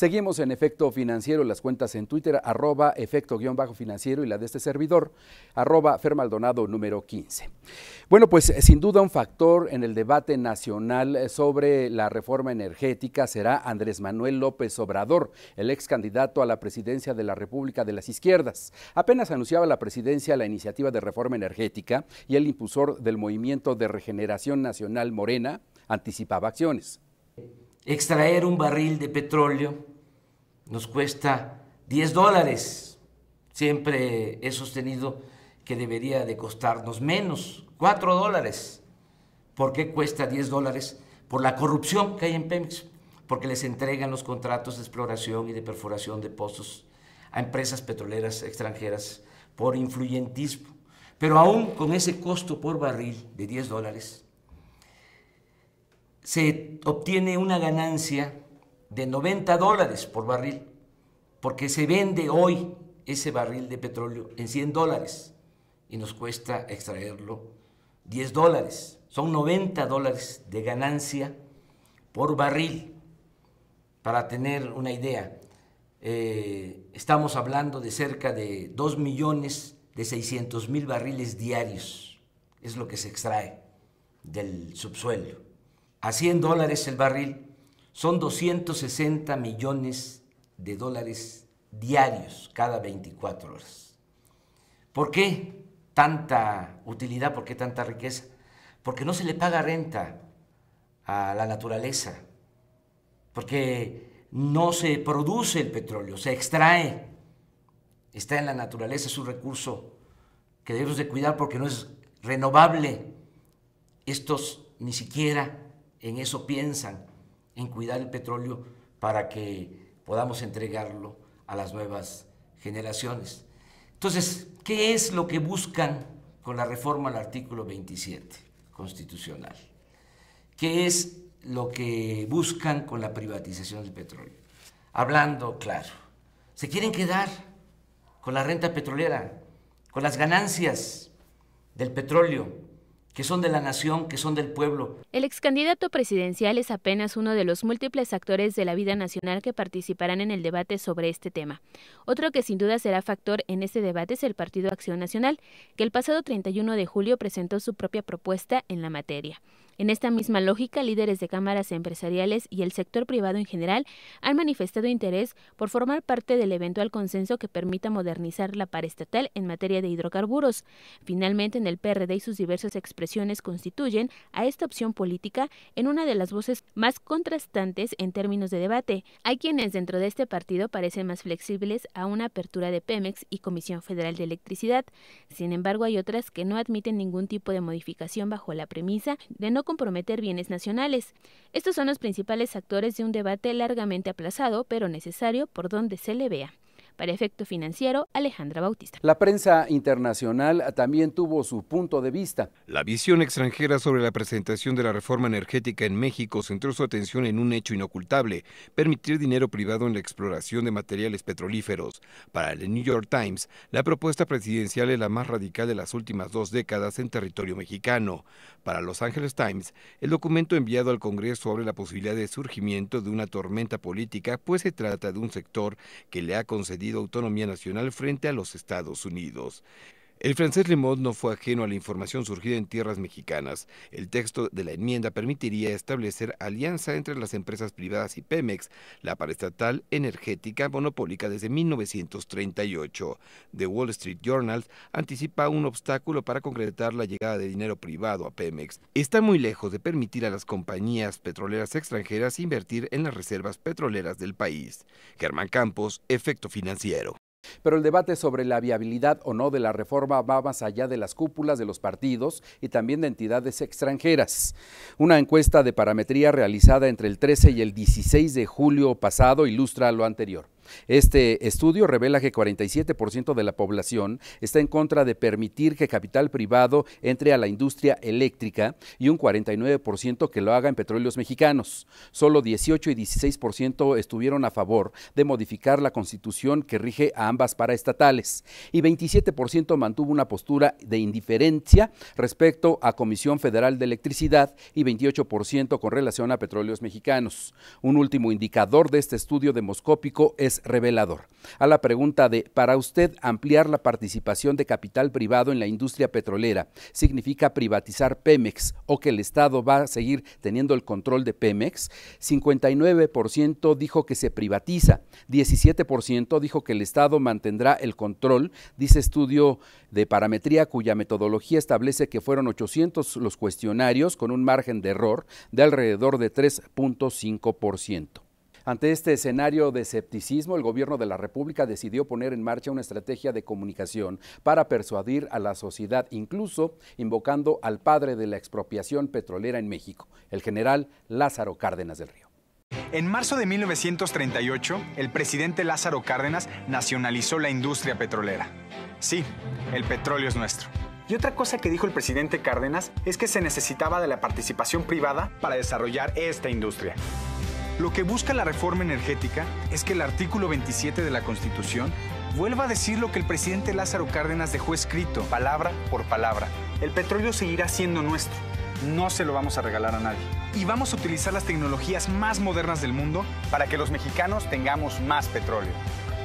Seguimos en Efecto Financiero, las cuentas en Twitter, arroba efecto-financiero y la de este servidor, arroba fermaldonado número 15. Bueno, pues eh, sin duda un factor en el debate nacional eh, sobre la reforma energética será Andrés Manuel López Obrador, el ex candidato a la presidencia de la República de las Izquierdas. Apenas anunciaba la presidencia la iniciativa de reforma energética y el impulsor del movimiento de regeneración nacional Morena anticipaba acciones extraer un barril de petróleo nos cuesta 10 dólares. Siempre he sostenido que debería de costarnos menos, 4 dólares. ¿Por qué cuesta 10 dólares? Por la corrupción que hay en Pemex, porque les entregan los contratos de exploración y de perforación de pozos a empresas petroleras extranjeras por influyentismo. Pero aún con ese costo por barril de 10 dólares, se obtiene una ganancia de 90 dólares por barril, porque se vende hoy ese barril de petróleo en 100 dólares y nos cuesta extraerlo 10 dólares. Son 90 dólares de ganancia por barril. Para tener una idea, eh, estamos hablando de cerca de 2 millones de 600 mil barriles diarios. Es lo que se extrae del subsuelo. A 100 dólares el barril son 260 millones de dólares diarios cada 24 horas. ¿Por qué tanta utilidad? ¿Por qué tanta riqueza? Porque no se le paga renta a la naturaleza, porque no se produce el petróleo, se extrae, está en la naturaleza, es un recurso que debemos de cuidar porque no es renovable. Estos ni siquiera en eso piensan en cuidar el petróleo para que podamos entregarlo a las nuevas generaciones. Entonces, ¿qué es lo que buscan con la reforma al artículo 27 constitucional? ¿Qué es lo que buscan con la privatización del petróleo? Hablando claro, se quieren quedar con la renta petrolera, con las ganancias del petróleo, que son de la nación, que son del pueblo. El ex candidato presidencial es apenas uno de los múltiples actores de la vida nacional que participarán en el debate sobre este tema. Otro que sin duda será factor en este debate es el Partido Acción Nacional, que el pasado 31 de julio presentó su propia propuesta en la materia. En esta misma lógica, líderes de cámaras empresariales y el sector privado en general han manifestado interés por formar parte del eventual consenso que permita modernizar la parestatal en materia de hidrocarburos. Finalmente, en el PRD y sus diversos expertos constituyen a esta opción política en una de las voces más contrastantes en términos de debate. Hay quienes dentro de este partido parecen más flexibles a una apertura de Pemex y Comisión Federal de Electricidad. Sin embargo, hay otras que no admiten ningún tipo de modificación bajo la premisa de no comprometer bienes nacionales. Estos son los principales actores de un debate largamente aplazado, pero necesario por donde se le vea. Para efecto financiero, Alejandra Bautista. La prensa internacional también tuvo su punto de vista. La visión extranjera sobre la presentación de la reforma energética en México centró su atención en un hecho inocultable, permitir dinero privado en la exploración de materiales petrolíferos. Para el New York Times, la propuesta presidencial es la más radical de las últimas dos décadas en territorio mexicano. Para Los Angeles Times, el documento enviado al Congreso abre la posibilidad de surgimiento de una tormenta política, pues se trata de un sector que le ha concedido de autonomía nacional frente a los Estados Unidos. El francés Lemont no fue ajeno a la información surgida en tierras mexicanas. El texto de la enmienda permitiría establecer alianza entre las empresas privadas y Pemex, la paraestatal energética monopólica desde 1938. The Wall Street Journal anticipa un obstáculo para concretar la llegada de dinero privado a Pemex. Está muy lejos de permitir a las compañías petroleras extranjeras invertir en las reservas petroleras del país. Germán Campos, Efecto Financiero. Pero el debate sobre la viabilidad o no de la reforma va más allá de las cúpulas de los partidos y también de entidades extranjeras. Una encuesta de parametría realizada entre el 13 y el 16 de julio pasado ilustra lo anterior. Este estudio revela que 47% de la población está en contra de permitir que capital privado entre a la industria eléctrica y un 49% que lo haga en petróleos mexicanos. Solo 18 y 16% estuvieron a favor de modificar la constitución que rige a ambas paraestatales y 27% mantuvo una postura de indiferencia respecto a Comisión Federal de Electricidad y 28% con relación a petróleos mexicanos. Un último indicador de este estudio demoscópico es revelador. A la pregunta de, ¿para usted ampliar la participación de capital privado en la industria petrolera significa privatizar Pemex o que el Estado va a seguir teniendo el control de Pemex? 59% dijo que se privatiza, 17% dijo que el Estado mantendrá el control, dice estudio de parametría cuya metodología establece que fueron 800 los cuestionarios con un margen de error de alrededor de 3.5%. Ante este escenario de escepticismo, el gobierno de la República decidió poner en marcha una estrategia de comunicación para persuadir a la sociedad, incluso invocando al padre de la expropiación petrolera en México, el general Lázaro Cárdenas del Río. En marzo de 1938, el presidente Lázaro Cárdenas nacionalizó la industria petrolera. Sí, el petróleo es nuestro. Y otra cosa que dijo el presidente Cárdenas es que se necesitaba de la participación privada para desarrollar esta industria. Lo que busca la reforma energética es que el artículo 27 de la Constitución vuelva a decir lo que el presidente Lázaro Cárdenas dejó escrito, palabra por palabra. El petróleo seguirá siendo nuestro. No se lo vamos a regalar a nadie. Y vamos a utilizar las tecnologías más modernas del mundo para que los mexicanos tengamos más petróleo.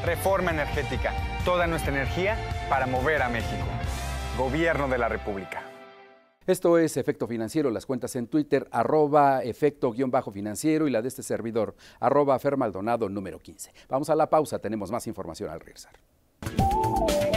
Reforma energética. Toda nuestra energía para mover a México. Gobierno de la República. Esto es Efecto Financiero, las cuentas en Twitter, arroba efecto-financiero y la de este servidor, arroba fermaldonado número 15. Vamos a la pausa, tenemos más información al regresar.